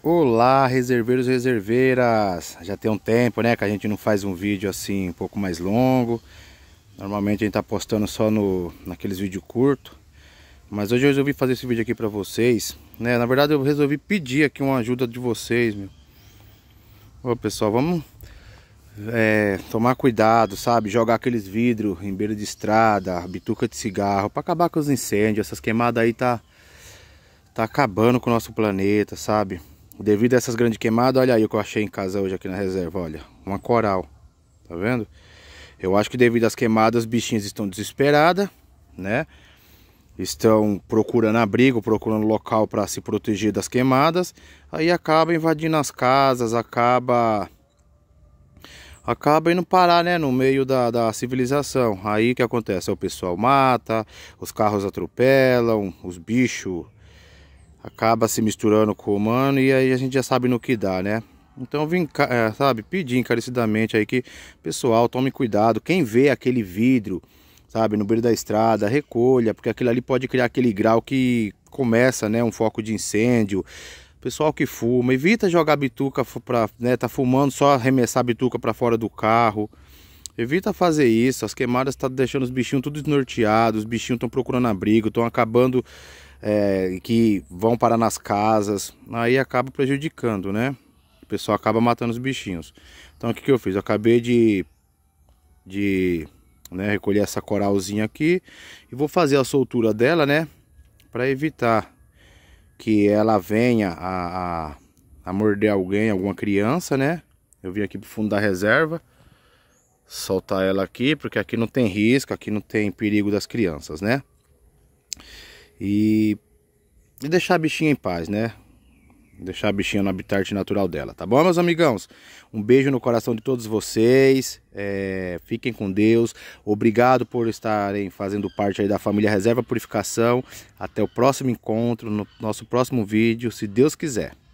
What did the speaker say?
Olá, reserveiros e reserveiras! Já tem um tempo, né, que a gente não faz um vídeo assim um pouco mais longo. Normalmente a gente está postando só no, naqueles vídeos curtos. Mas hoje eu resolvi fazer esse vídeo aqui para vocês, né? Na verdade eu resolvi pedir aqui uma ajuda de vocês, meu. Ô, pessoal, vamos é, tomar cuidado, sabe? Jogar aqueles vidros em beira de estrada, bituca de cigarro, para acabar com os incêndios. Essas queimadas aí tá... Tá acabando com o nosso planeta, sabe? Devido a essas grandes queimadas, olha aí o que eu achei em casa hoje aqui na reserva, olha. Uma coral, tá vendo? Eu acho que devido às queimadas, os bichinhos estão desesperadas, né? Estão procurando abrigo, procurando local para se proteger das queimadas. Aí acaba invadindo as casas, acaba... Acaba indo parar, né? No meio da, da civilização. Aí o que acontece? O pessoal mata, os carros atropelam, os bichos acaba se misturando com o humano e aí a gente já sabe no que dá, né? Então vim, é, sabe, pedir encarecidamente aí que, pessoal, tome cuidado. Quem vê aquele vidro, sabe, no beiro da estrada, recolha, porque aquilo ali pode criar aquele grau que começa, né, um foco de incêndio. Pessoal que fuma, evita jogar bituca para, né, tá fumando só arremessar bituca para fora do carro. Evita fazer isso, as queimadas estão tá deixando os bichinhos tudo desnorteados, os bichinhos estão procurando abrigo, estão acabando é, que vão parar nas casas, aí acaba prejudicando, né? O pessoal acaba matando os bichinhos. Então o que, que eu fiz? Eu acabei de, de né, recolher essa coralzinha aqui e vou fazer a soltura dela, né? Para evitar que ela venha a, a, a morder alguém, alguma criança, né? Eu vim aqui pro fundo da reserva soltar ela aqui, porque aqui não tem risco, aqui não tem perigo das crianças, né? E, e deixar a bichinha em paz, né? Deixar a bichinha no habitat natural dela, tá bom, meus amigãos? Um beijo no coração de todos vocês. É, fiquem com Deus. Obrigado por estarem fazendo parte aí da família Reserva Purificação. Até o próximo encontro, no nosso próximo vídeo, se Deus quiser.